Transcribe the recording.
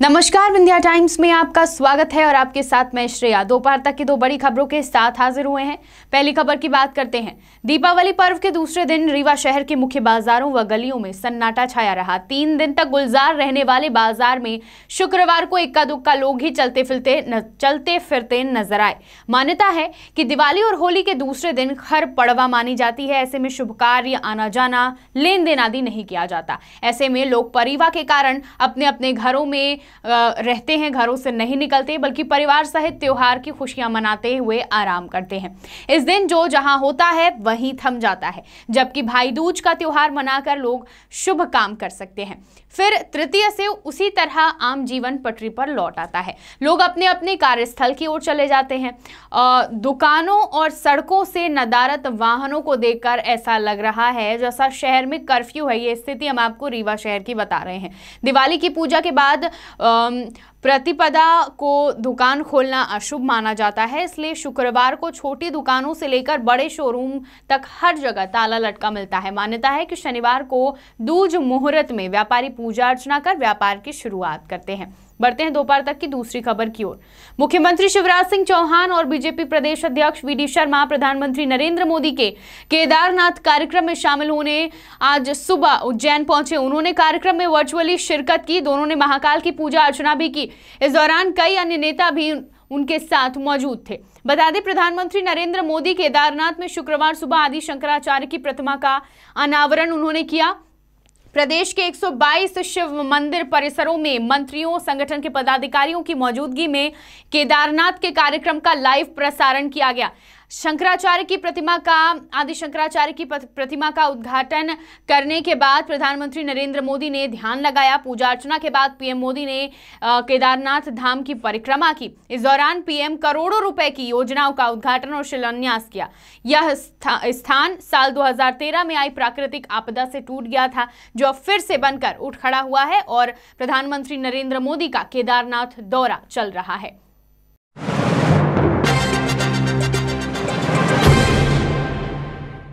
नमस्कार विंध्या टाइम्स में आपका स्वागत है और आपके साथ मैं श्रेया दोपहर तक की दो बड़ी खबरों के साथ हाजिर हुए हैं पहली खबर की बात करते हैं दीपावली पर्व के दूसरे दिन रीवा शहर के मुख्य बाजारों व गलियों में सन्नाटा छाया रहा तीन दिन तक गुलजार रहने वाले बाजार में शुक्रवार को इक्का दुक्का लोग ही चलते फिरते न, चलते फिरते नजर आए मान्यता है कि दिवाली और होली के दूसरे दिन खर पड़वा मानी जाती है ऐसे में शुभ कार्य आना जाना लेन देन आदि नहीं किया जाता ऐसे में लोग परिवा के कारण अपने अपने घरों में रहते हैं घरों से नहीं निकलते बल्कि परिवार सहित त्यौहार की खुशियां मनाते हुए आराम करते हैं इस दिन जो जहां होता है वहीं थम जाता है जबकि भाई दूज का त्यौहार मनाकर लोग शुभ काम कर सकते हैं फिर तृतीय से उसी तरह आम जीवन पटरी पर लौट आता है लोग अपने अपने कार्यस्थल की ओर चले जाते हैं दुकानों और सड़कों से नदारत वाहनों को देखकर ऐसा लग रहा है जैसा शहर में कर्फ्यू है ये स्थिति हम आपको रीवा शहर की बता रहे हैं दिवाली की पूजा के बाद um, प्रतिपदा को दुकान खोलना अशुभ माना जाता है इसलिए शुक्रवार को छोटी दुकानों से लेकर बड़े शोरूम तक हर जगह ताला लटका मिलता है मान्यता है कि शनिवार को दूज मुहूर्त में व्यापारी पूजा अर्चना कर व्यापार की शुरुआत करते हैं बढ़ते हैं दोपहर तक की दूसरी खबर की ओर मुख्यमंत्री शिवराज सिंह चौहान और बीजेपी प्रदेश अध्यक्ष वी डी शर्मा प्रधानमंत्री नरेंद्र मोदी के केदारनाथ कार्यक्रम में शामिल होने आज सुबह उज्जैन पहुंचे उन्होंने कार्यक्रम में वर्चुअली शिरकत की दोनों ने महाकाल की पूजा अर्चना भी की इस दौरान कई अन्य नेता भी उनके साथ मौजूद थे बता दें प्रधानमंत्री नरेंद्र मोदी केदारनाथ में शुक्रवार सुबह आदि शंकराचार्य की प्रतिमा का अनावरण उन्होंने किया प्रदेश के 122 शिव मंदिर परिसरों में मंत्रियों संगठन के पदाधिकारियों की मौजूदगी में केदारनाथ के कार्यक्रम का लाइव प्रसारण किया गया शंकराचार्य की प्रतिमा का आदि शंकराचार्य की प्रतिमा का उद्घाटन करने के बाद प्रधानमंत्री नरेंद्र मोदी ने ध्यान लगाया पूजा अर्चना के बाद पीएम मोदी ने केदारनाथ धाम की परिक्रमा की इस दौरान पीएम करोड़ों रुपए की योजनाओं का उद्घाटन और शिलान्यास किया यह स्था, स्थान साल 2013 में आई प्राकृतिक आपदा से टूट गया था जो अब फिर से बनकर उठ खड़ा हुआ है और प्रधानमंत्री नरेंद्र मोदी का केदारनाथ दौरा चल रहा है